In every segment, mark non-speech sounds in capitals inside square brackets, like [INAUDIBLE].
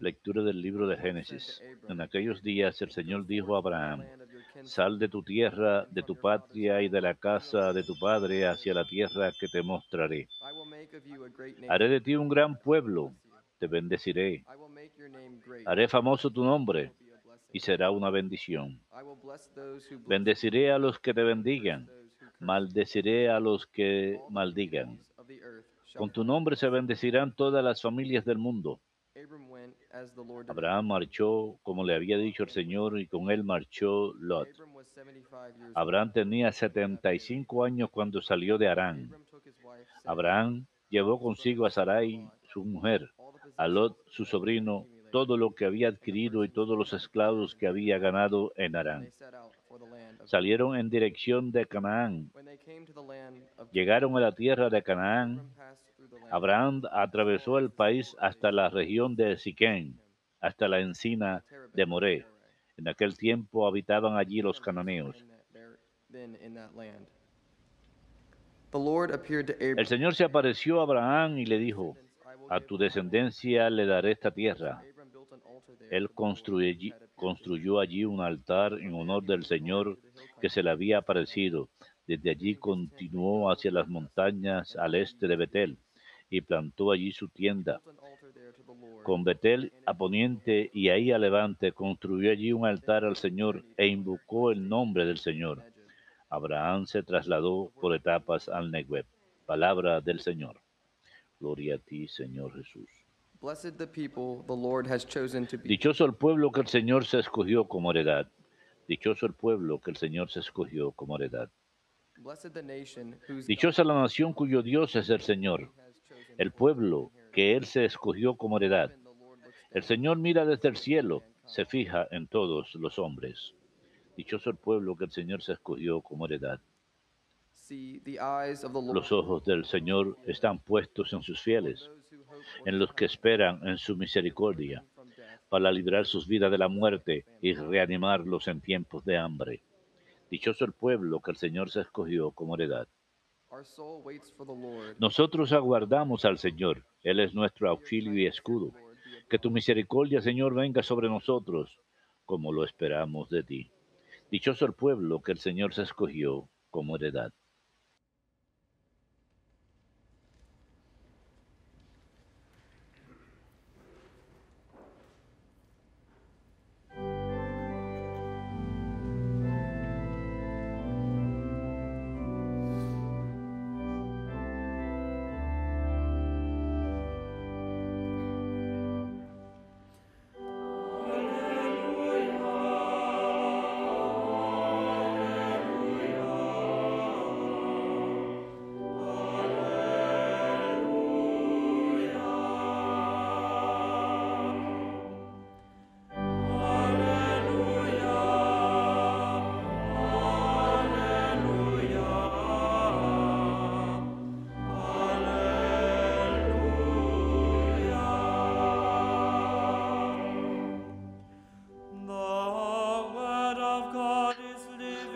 Lectura del libro de Génesis. En aquellos días el Señor dijo a Abraham, sal de tu tierra, de tu patria y de la casa de tu padre hacia la tierra que te mostraré. Haré de ti un gran pueblo, te bendeciré. Haré famoso tu nombre y será una bendición. Bendeciré a los que te bendigan, maldeciré a los que maldigan. Con tu nombre se bendecirán todas las familias del mundo. Abraham marchó como le había dicho el Señor y con él marchó Lot. Abraham tenía 75 años cuando salió de Arán. Abraham llevó consigo a Sarai, su mujer, a Lot, su sobrino, todo lo que había adquirido y todos los esclavos que había ganado en Arán. Salieron en dirección de Canaán. Llegaron a la tierra de Canaán Abraham atravesó el país hasta la región de Siquén, hasta la encina de Moré. En aquel tiempo habitaban allí los cananeos. El Señor se apareció a Abraham y le dijo, a tu descendencia le daré esta tierra. Él construyó allí un altar en honor del Señor que se le había aparecido. Desde allí continuó hacia las montañas al este de Betel y plantó allí su tienda. Con Betel a poniente y ahí a levante construyó allí un altar al Señor e invocó el nombre del Señor. Abraham se trasladó por etapas al Negev. Palabra del Señor. Gloria a ti, Señor Jesús. Dichoso el pueblo que el Señor se escogió como heredad. Dichoso el pueblo que el Señor se escogió como heredad. Dichosa la nación cuyo Dios es el Señor, el pueblo que Él se escogió como heredad. El Señor mira desde el cielo, se fija en todos los hombres. Dichoso el pueblo que el Señor se escogió como heredad. Los ojos del Señor están puestos en sus fieles, en los que esperan en su misericordia, para librar sus vidas de la muerte y reanimarlos en tiempos de hambre. Dichoso el pueblo que el Señor se escogió como heredad. Nosotros aguardamos al Señor. Él es nuestro auxilio y escudo. Que tu misericordia, Señor, venga sobre nosotros, como lo esperamos de ti. Dichoso el pueblo que el Señor se escogió como heredad.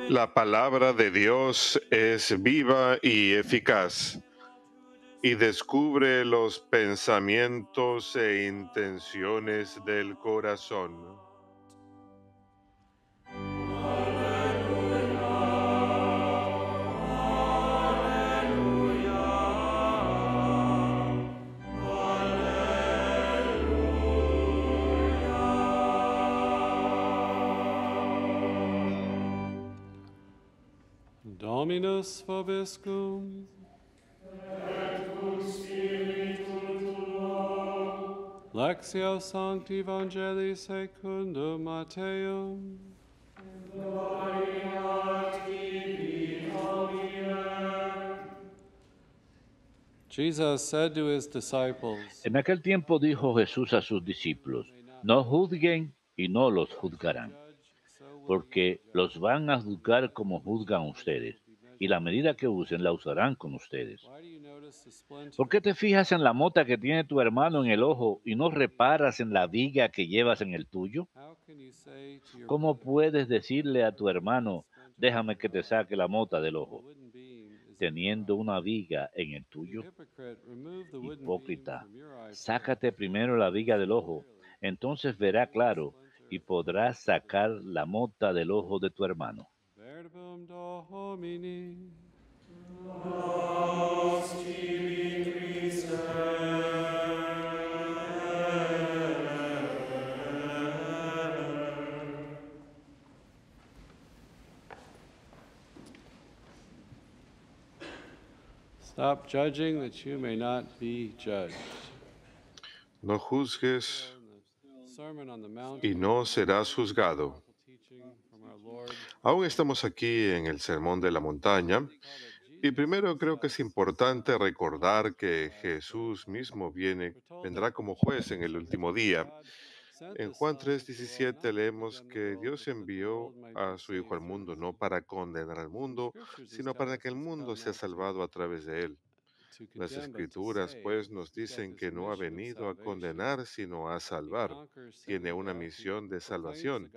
La palabra de Dios es viva y eficaz y descubre los pensamientos e intenciones del corazón. Dominus vobiscum. Et spiritu tuo. Lectio Sancti Evangelii secundum Mateum. Gloria tibi, Jesus said to his disciples, en aquel tiempo dijo Jesús a sus discípulos, no juzguen y no los juzgarán porque los van a juzgar como juzgan ustedes, y la medida que usen la usarán con ustedes. ¿Por qué te fijas en la mota que tiene tu hermano en el ojo y no reparas en la viga que llevas en el tuyo? ¿Cómo puedes decirle a tu hermano, déjame que te saque la mota del ojo, teniendo una viga en el tuyo? Hipócrita, sácate primero la viga del ojo, entonces verá claro y podrás sacar la mota del ojo de tu hermano. Stop judging that you may not be judged. No juzgues y no será juzgado. Aún estamos aquí en el Sermón de la Montaña y primero creo que es importante recordar que Jesús mismo viene, vendrá como juez en el último día. En Juan 3:17 leemos que Dios envió a su Hijo al mundo no para condenar al mundo, sino para que el mundo sea salvado a través de él. Las escrituras pues nos dicen que no ha venido a condenar sino a salvar. Tiene una uh, misión de salvación.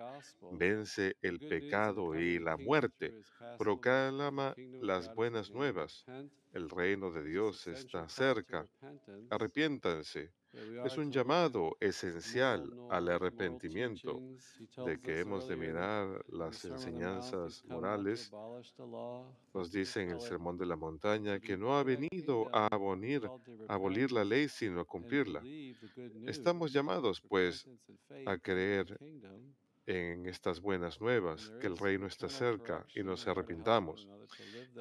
Vence el pecado y la muerte. Proclama las buenas nuevas. El reino de Dios está cerca. Arrepiéntanse es un llamado esencial al arrepentimiento de que hemos de mirar las enseñanzas morales. Nos dice en el Sermón de la Montaña que no ha venido a abolir, abolir la ley, sino a cumplirla. Estamos llamados, pues, a creer en estas buenas nuevas, que el reino está cerca y nos arrepintamos.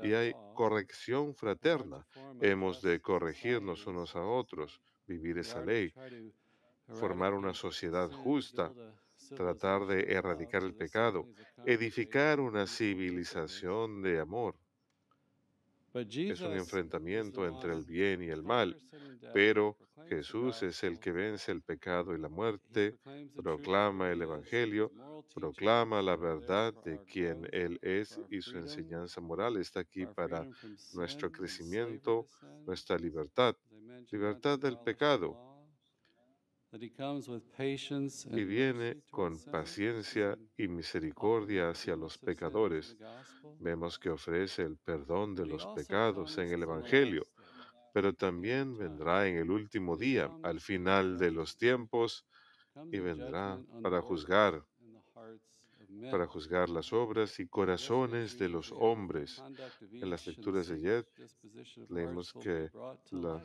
Y hay corrección fraterna. Hemos de corregirnos unos a otros vivir esa ley, formar una sociedad justa, tratar de uh, erradicar el pecado, edificar una civilización de amor. Es un enfrentamiento entre el bien y el mal, pero Jesús es el que vence el pecado y la muerte, proclama el Evangelio, proclama la verdad de quien Él es y su enseñanza moral está aquí para nuestro crecimiento, nuestra libertad, libertad del pecado y viene con paciencia y misericordia hacia los pecadores. Vemos que ofrece el perdón de los pecados en el Evangelio, pero también vendrá en el último día, al final de los tiempos, y vendrá para juzgar para juzgar las obras y corazones de los hombres. En las lecturas de Yed leemos que la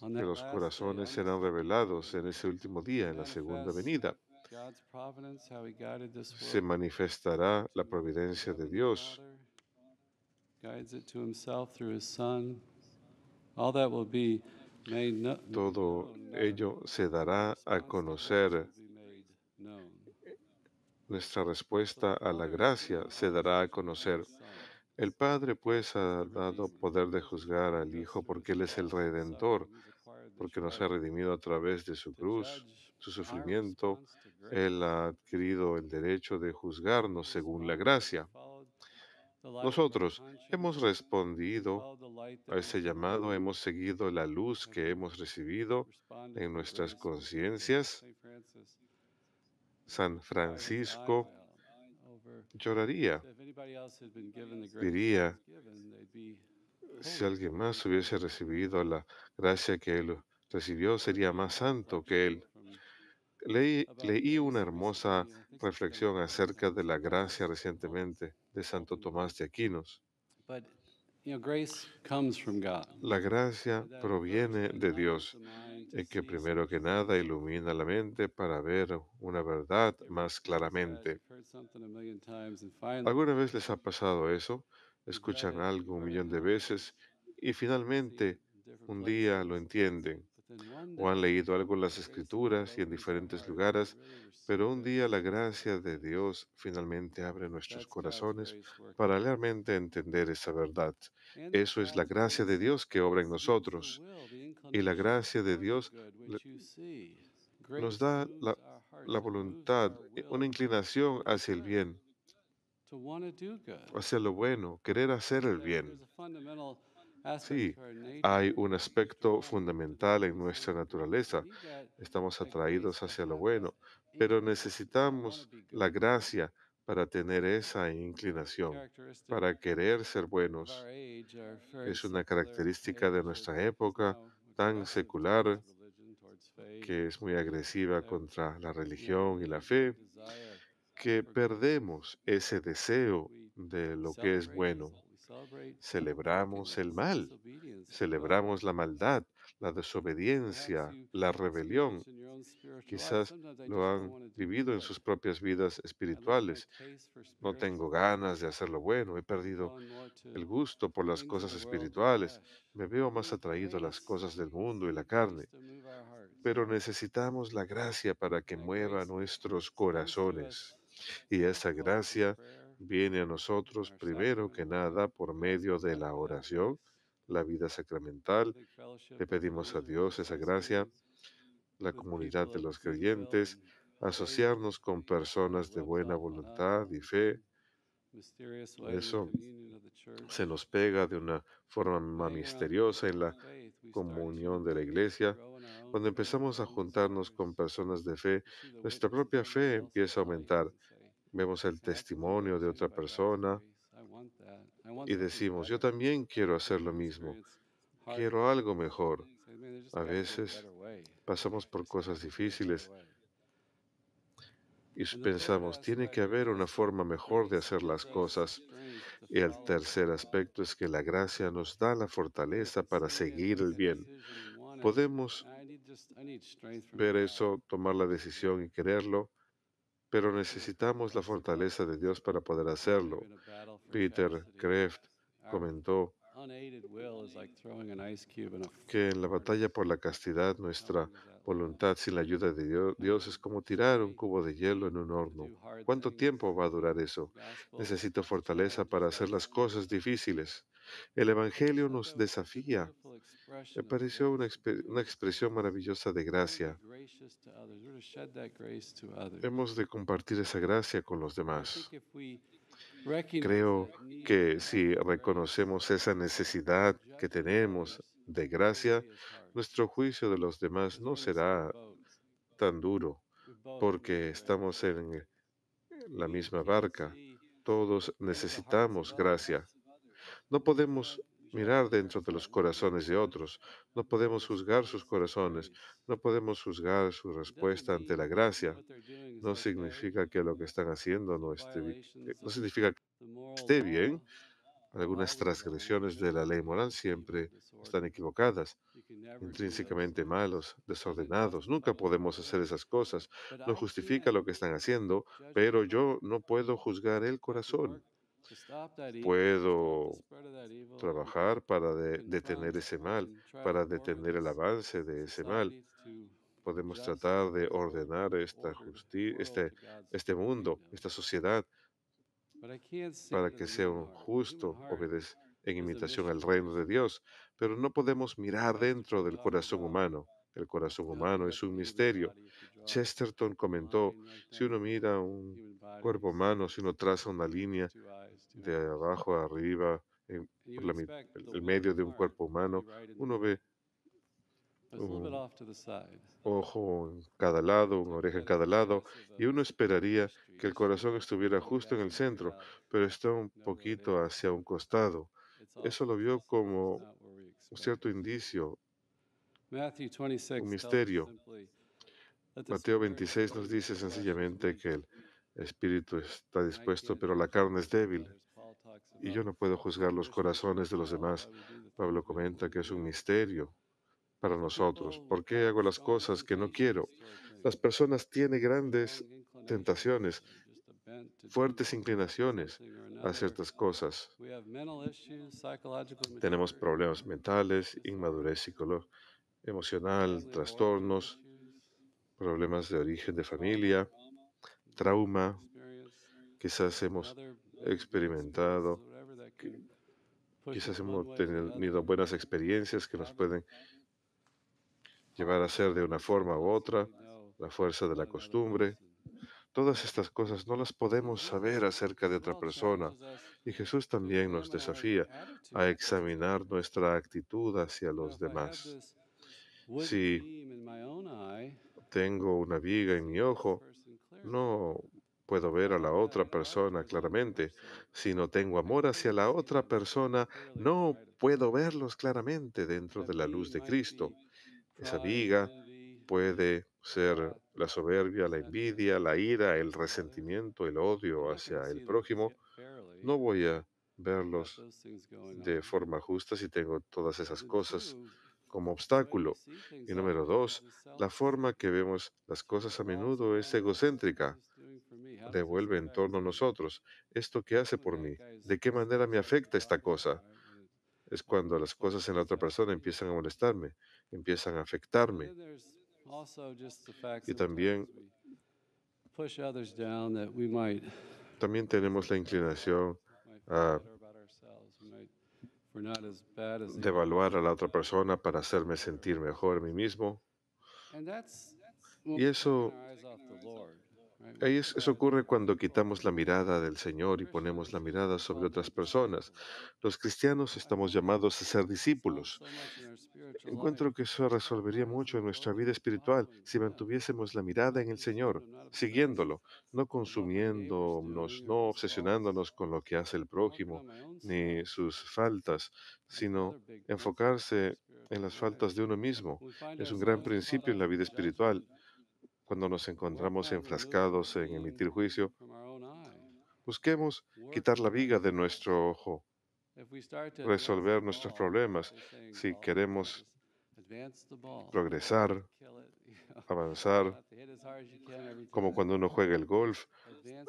que los corazones serán revelados en ese último día, en la segunda venida. Se manifestará la providencia de Dios. Todo ello se dará a conocer. Nuestra respuesta a la gracia se dará a conocer. El Padre pues ha dado poder de juzgar al Hijo porque Él es el Redentor porque nos ha redimido a través de su cruz, su ah, sufrimiento. Él ha adquirido el derecho de juzgarnos según la gracia. Nosotros hemos respondido a ese llamado, hemos seguido la luz que hemos recibido en nuestras conciencias. San Francisco lloraría, diría, si alguien más hubiese recibido la gracia que él recibió sería más santo que él. Leí, una hermosa reflexión acerca de la gracia recientemente de Santo Tomás de Aquinos. La gracia proviene de Dios, el eh, que primero que nada ilumina la mente para ver una verdad más claramente. ¿Alguna vez les ha pasado eso? Escuchan algo un millón de veces y finalmente un día lo entienden o han leído algo en las eh, escrituras y en diferentes lugares, pero un día la eh, gracia de Dios finalmente abre nuestros corazones para realmente entender esa verdad. Eso es la gracia de Dios que obra en nosotros. Y la gracia de Dios nos da la, voluntad, eh, una inclinación hacia el bien, hacia lo bueno, querer hacer el bien. Sí, hay un aspecto fundamental en nuestra naturaleza. Estamos atraídos hacia lo bueno, pero necesitamos la gracia para tener esa inclinación, para querer ser buenos. Es una característica de nuestra época tan secular que es muy agresiva contra la religión y la fe, que perdemos ese deseo de lo que es bueno, Celebramos el mal, celebramos la maldad, la desobediencia, la rebelión. Quizás lo han vivido en sus propias vidas espirituales. No tengo ganas de hacer lo bueno, he perdido el gusto por las cosas espirituales, me veo más atraído a las cosas del mundo y la carne. Pero necesitamos la gracia para que mueva nuestros corazones. Y esa gracia viene a nosotros primero que nada por medio de la oración, la vida sacramental. Le pedimos a Dios esa gracia, la comunidad de los creyentes, asociarnos con personas de buena voluntad y fe. Eso se nos pega de una forma misteriosa en la comunión de la iglesia. Cuando empezamos a juntarnos con personas de fe, nuestra propia fe empieza a aumentar vemos el testimonio de otra persona y decimos, yo también quiero hacer lo mismo, quiero algo mejor. A veces pasamos por cosas difíciles y pensamos, tiene que haber una forma mejor de hacer las cosas. Y el tercer aspecto es que la gracia nos da la fortaleza para seguir el bien. Podemos ver eso, tomar la decisión y quererlo pero necesitamos la fortaleza de Dios para poder hacerlo. Peter Kreft comentó que en la batalla por la castidad nuestra voluntad sin la ayuda de Dios es como tirar un cubo de hielo en un horno. ¿Cuánto tiempo va a durar eso? Necesito fortaleza para hacer las cosas difíciles. El Evangelio nos desafía. Me pareció una, expresión maravillosa de gracia. Hemos de compartir esa gracia con los demás. Creo que si reconocemos esa necesidad que tenemos de gracia, nuestro juicio de los demás no será tan duro, porque estamos en la misma barca. Todos necesitamos gracia. No podemos mirar dentro de los corazones de otros, no podemos juzgar sus corazones, no podemos juzgar su respuesta ante la gracia. No significa que lo que están haciendo no esté, eh, no significa esté bien. Algunas transgresiones de la ley moral siempre están equivocadas, intrínsecamente malos, desordenados. Nunca podemos hacer esas cosas. No justifica lo que están haciendo, pero yo no puedo juzgar el corazón. Puedo trabajar para detener ese mal, para detener el avance de ese mal. Podemos tratar de ordenar esta este, este mundo, esta sociedad, para que sea un justo, obedece en imitación al reino de Dios, pero no podemos mirar dentro del corazón humano. El corazón humano es un misterio. Chesterton comentó, si uno mira un cuerpo humano, si uno traza una línea de abajo a arriba, en, el, medio de un cuerpo humano, uno ve un ojo en cada lado, una oreja en cada lado, y uno esperaría que el corazón estuviera justo en el centro, pero está un poquito hacia un costado. Eso lo vio como un cierto indicio, un misterio. Mateo 26 nos dice sencillamente que el el espíritu está dispuesto, pero la carne es débil. Y yo no puedo juzgar los corazones de los demás. Pablo comenta que es un misterio para nosotros. ¿Por qué hago las cosas que no quiero? Las personas tienen grandes tentaciones, fuertes inclinaciones a ciertas cosas. Tenemos problemas mentales, inmadurez psicológica, emocional, trastornos, problemas de origen de familia, trauma, quizás hemos experimentado, quizás hemos tenido buenas experiencias que nos pueden llevar a ser de una forma u otra, la fuerza de la costumbre. Todas estas cosas no las podemos saber acerca de otra persona. Y Jesús también nos desafía a examinar nuestra actitud hacia los demás. Si tengo una viga en mi ojo, no puedo ver a la otra persona claramente. Si no tengo amor hacia la otra persona, no puedo verlos claramente dentro de la luz de Cristo. Esa viga puede ser la soberbia, la envidia, la ira, el resentimiento, el odio hacia el prójimo. No voy a verlos de forma justa si tengo todas esas cosas como obstáculo. Y número dos, la forma que vemos las cosas a menudo es egocéntrica. Devuelve en torno a nosotros esto qué hace por mí, de qué manera me afecta esta cosa. Es cuando las cosas en la otra persona empiezan a molestarme, empiezan a afectarme. Y también, también tenemos la inclinación a devaluar a la otra persona para hacerme sentir mejor a mí mismo. Y eso eso ocurre cuando quitamos la mirada del Señor y ponemos la mirada sobre otras personas. Los cristianos estamos llamados a ser discípulos. Encuentro que eso resolvería mucho en nuestra vida espiritual si mantuviésemos la mirada en el Señor, siguiéndolo, no consumiéndonos, no obsesionándonos con lo que hace el prójimo ni sus faltas, sino enfocarse en las faltas de uno mismo. Es un gran principio en la vida espiritual cuando nos encontramos enfrascados en emitir juicio, busquemos quitar la viga de nuestro ojo, resolver nuestros problemas. Si queremos progresar, [LAUGHS] avanzar, como cuando uno juega el golf,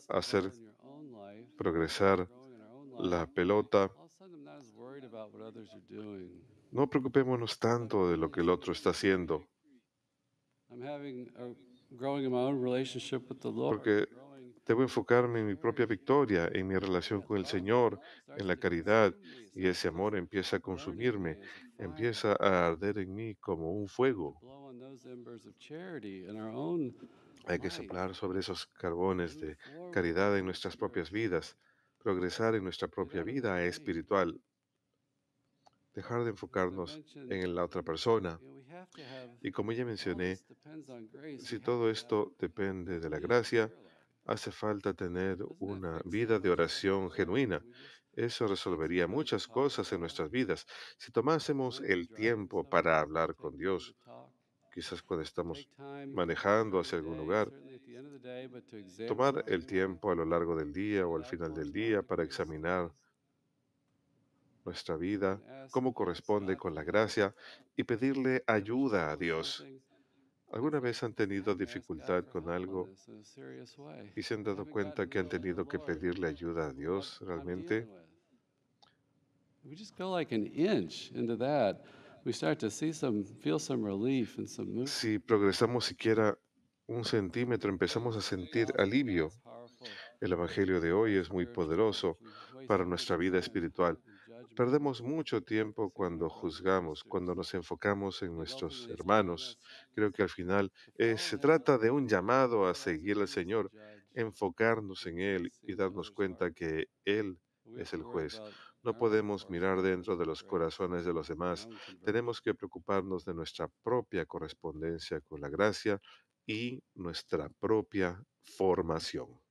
hacer progresar la pelota. No preocupémonos tanto de lo que el otro está haciendo. Porque debo enfocarme en mi propia victoria, en mi relación con el Señor, en la caridad, y ese amor empieza a consumirme, empieza a arder en mí como un fuego. Hay que soplar sobre esos carbones de caridad en nuestras propias vidas, progresar en nuestra propia vida espiritual, dejar de enfocarnos en la otra persona. Y como ya mencioné, si todo esto depende de la gracia, hace falta tener una vida de oración genuina. Eso resolvería muchas cosas en nuestras vidas. Si tomásemos el tiempo para hablar con Dios, quizás cuando estamos manejando hacia algún lugar, tomar el tiempo a lo largo del día o al final del día para examinar nuestra vida cómo corresponde con la gracia y pues, pedirle ayuda a Dios. ¿Alguna vez han tenido dificultad con algo y se han dado cuenta que han tenido que pedirle ayuda a Dios realmente? Si progresamos siquiera un centímetro, empezamos a sentir alivio. El Evangelio de hoy es muy poderoso para nuestra vida espiritual. Perdemos mucho tiempo cuando juzgamos, cuando nos enfocamos en nuestros hermanos. Creo que al final eh, se trata de un llamado a seguir al Señor, enfocarnos en Él y darnos cuenta que Él es el juez. No podemos mirar dentro de los corazones de los demás. Tenemos que preocuparnos de nuestra propia correspondencia con la gracia y nuestra propia formación.